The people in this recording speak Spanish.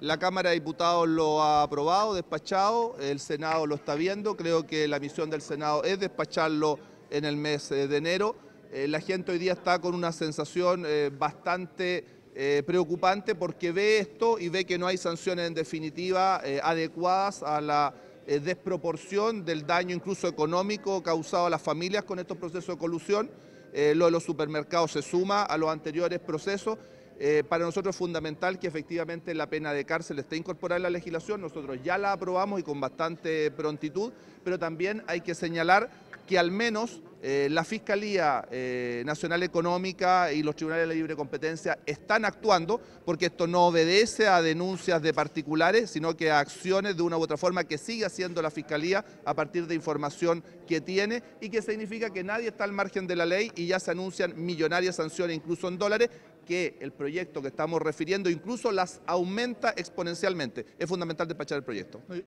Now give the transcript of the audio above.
La Cámara de Diputados lo ha aprobado, despachado, el Senado lo está viendo, creo que la misión del Senado es despacharlo en el mes eh, de enero. Eh, la gente hoy día está con una sensación eh, bastante preocupante porque ve esto y ve que no hay sanciones en definitiva adecuadas a la desproporción del daño incluso económico causado a las familias con estos procesos de colusión. lo de los supermercados se suma a los anteriores procesos eh, para nosotros es fundamental que efectivamente la pena de cárcel esté incorporada en la legislación, nosotros ya la aprobamos y con bastante prontitud, pero también hay que señalar que al menos eh, la Fiscalía eh, Nacional Económica y los tribunales de libre competencia están actuando, porque esto no obedece a denuncias de particulares, sino que a acciones de una u otra forma que sigue haciendo la Fiscalía a partir de información que tiene y que significa que nadie está al margen de la ley y ya se anuncian millonarias sanciones, incluso en dólares, que el proyecto que estamos refiriendo incluso las aumenta exponencialmente. Es fundamental despachar el proyecto.